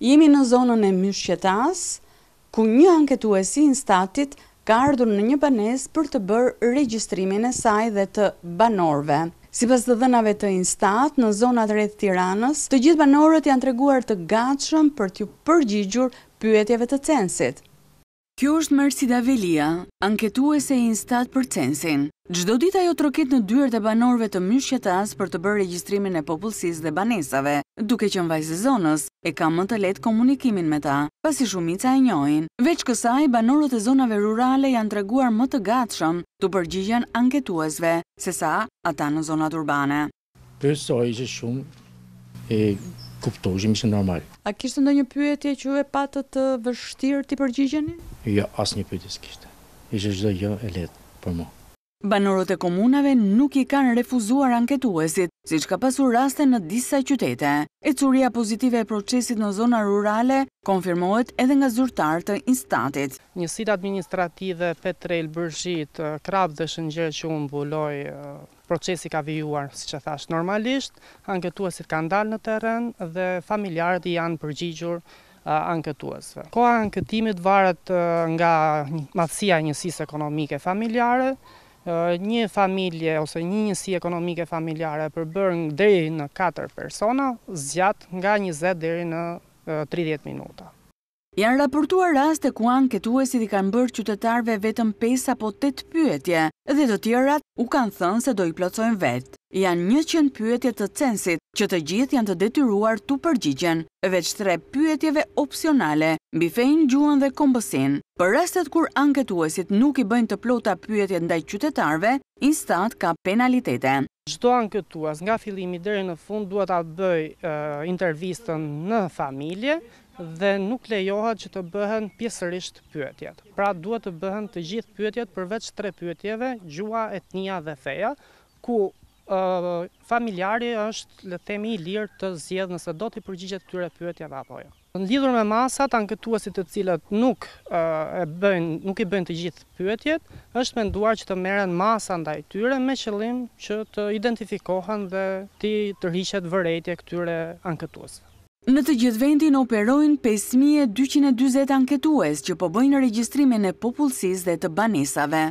jemi në zonën e mjëshqetas, ku një anketu e si në statit ka ardhur në një banes për të bërë registrimin e saj dhe të banorve. Si pas të dënave të instat, në zonat rreth tiranës, të gjithë banorët janë treguar të gatshëm për t'ju përgjigjur pyetjeve të censit. Kjo është Mercida Velia, anketuese i instat për censin. Gjdo dit ajo troket në dyër të banorve të myshjet as për të bërë registrimin e popullsis dhe banesave, duke që në vajzë zonës e ka më të letë komunikimin me ta, pasi shumica e njojnë. Veç kësaj, banorët e zonave rurale janë të reguar më të gatshëm të përgjigjen anketuesve, se sa ata në zonat urbane. Përsoj që shumë, Kuptoj, jemi shumë normal. A kishë ndonjë pyetje që ju e patët të vështirë ti përgjigjeni? Jo, as një pyetje s'kishte. Isha çdo gjë e lehtë për mua. Banorët e komunave nuk i kanë refuzuar anketuesit? si që ka pasur raste në disa qytete. E curia pozitive e procesit në zona rurale konfirmohet edhe nga zyrtarë të instatit. Njësit administrative Petrel Bërgjit, Krab dhe Shëngjer që unë bulloj, procesi ka vijuar, si që thash, normalisht, anketuasit ka ndalë në teren dhe familjarët i janë përgjigjur anketuasve. Koa anketimit varet nga mafësia njësis ekonomike familjare, një familje ose një njësi ekonomike familjare përbërën dheri në 4 persona, zjatë nga 20 dheri në 30 minuta. Janë raportuar raste ku anketuesit i kanë bërë qytetarve vetëm 5 apo 8 pyetje, dhe të tjerat u kanë thënë se do i plocojnë vetë. Janë 100 pyetje të censit që të gjithë janë të detyruar të përgjigjen, veç 3 pyetjeve opcionale bifejn, gjuan dhe kombësin. Për rastet kur anketuesit nuk i bëjnë të plota pyetje ndaj qytetarve, instat ka penalitete. Gjdo anketues nga filimi dërë në fund duhet atë bëj intervistën në familje dhe nuk lejohat që të bëhen pjesërisht pyetjet. Pra duhet të bëhen të gjithë pyetjet përveç tre pyetjeve, gjua, etnia dhe feja, ku familjari është, le themi, i lirë të zjedhë nëse do të i përgjigjet këtyre pyetja dhe apo jo. Në lidhur me masat, anketuasit të cilët nuk, e nuk i bëjnë të gjithë pyetjet, është menduar që të meren masa ndaj tyre me qëllim që të identifikohen dhe ti të rrishet vërejtje këtyre anketuasit. Në të gjithë vendin operojnë 5.220 anketues që po bëjnë regjistrimin e popullsis dhe të banisave.